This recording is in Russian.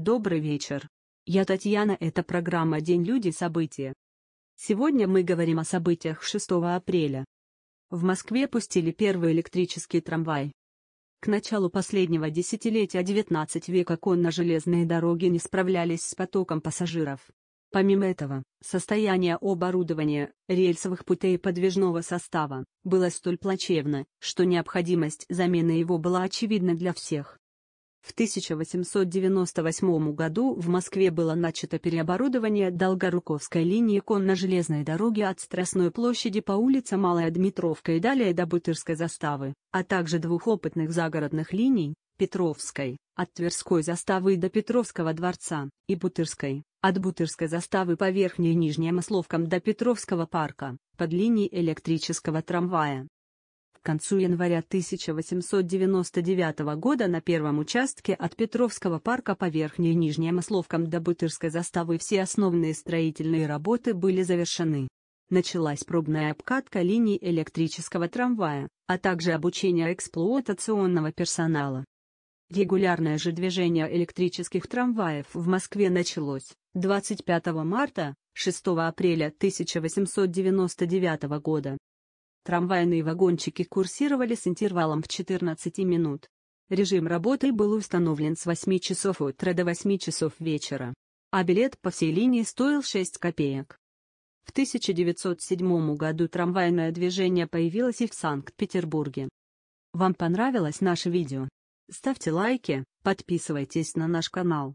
Добрый вечер. Я Татьяна, это программа «День люди. События». Сегодня мы говорим о событиях 6 апреля. В Москве пустили первый электрический трамвай. К началу последнего десятилетия XIX века конно-железные дороги не справлялись с потоком пассажиров. Помимо этого, состояние оборудования, рельсовых путей и подвижного состава было столь плачевно, что необходимость замены его была очевидна для всех. В 1898 году в Москве было начато переоборудование Долгоруковской линии конно-железной дороги от Страстной площади по улице Малая Дмитровка и далее до Бутырской заставы, а также двух опытных загородных линий, Петровской, от Тверской заставы до Петровского дворца, и Бутырской, от Бутырской заставы по Верхней и Нижней Масловкам до Петровского парка, под линией электрического трамвая. К концу января 1899 года на первом участке от Петровского парка по Верхней и Нижней Масловкам до Бутырской заставы все основные строительные работы были завершены. Началась пробная обкатка линий электрического трамвая, а также обучение эксплуатационного персонала. Регулярное же движение электрических трамваев в Москве началось 25 марта, 6 апреля 1899 года. Трамвайные вагончики курсировали с интервалом в 14 минут. Режим работы был установлен с 8 часов утра до 8 часов вечера. А билет по всей линии стоил 6 копеек. В 1907 году трамвайное движение появилось и в Санкт-Петербурге. Вам понравилось наше видео? Ставьте лайки, подписывайтесь на наш канал.